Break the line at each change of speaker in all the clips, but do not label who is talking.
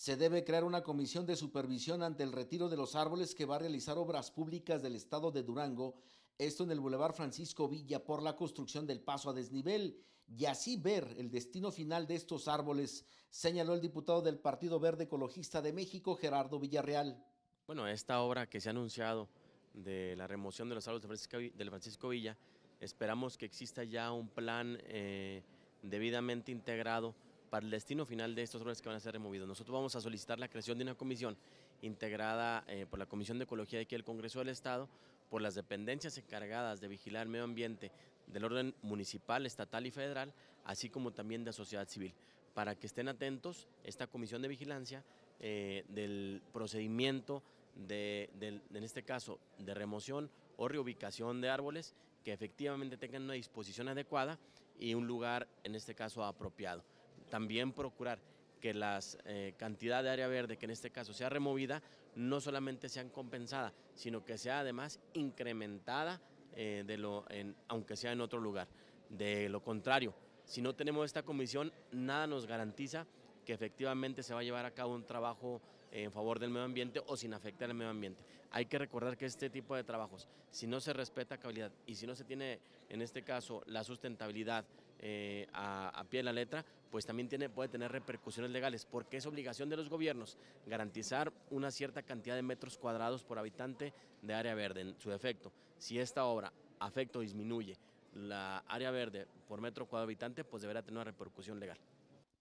Se debe crear una comisión de supervisión ante el retiro de los árboles que va a realizar obras públicas del estado de Durango, esto en el Boulevard Francisco Villa por la construcción del paso a desnivel y así ver el destino final de estos árboles, señaló el diputado del Partido Verde Ecologista de México, Gerardo Villarreal.
Bueno, esta obra que se ha anunciado de la remoción de los árboles del Francisco Villa, esperamos que exista ya un plan eh, debidamente integrado para el destino final de estos árboles que van a ser removidos. Nosotros vamos a solicitar la creación de una comisión integrada eh, por la Comisión de Ecología de aquí del Congreso del Estado, por las dependencias encargadas de vigilar el medio ambiente del orden municipal, estatal y federal, así como también de la sociedad civil. Para que estén atentos, esta comisión de vigilancia eh, del procedimiento de, en este caso, de remoción o reubicación de árboles que efectivamente tengan una disposición adecuada y un lugar, en este caso, apropiado también procurar que la eh, cantidad de área verde, que en este caso sea removida, no solamente sea compensada, sino que sea además incrementada, eh, de lo, aunque sea en otro lugar. De lo contrario, si no tenemos esta comisión, nada nos garantiza que efectivamente se va a llevar a cabo un trabajo en favor del medio ambiente o sin afectar al medio ambiente. Hay que recordar que este tipo de trabajos, si no se respeta calidad y si no se tiene, en este caso, la sustentabilidad eh, a, pie de la letra, pues también tiene, puede tener repercusiones legales, porque es obligación de los gobiernos garantizar una cierta cantidad de metros cuadrados por habitante de área verde, en su defecto. Si esta obra afecta o disminuye la área verde por metro cuadrado habitante, pues deberá tener una repercusión legal.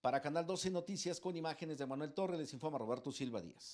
Para Canal 12 Noticias con imágenes de Manuel Torres, les informa Roberto Silva Díaz.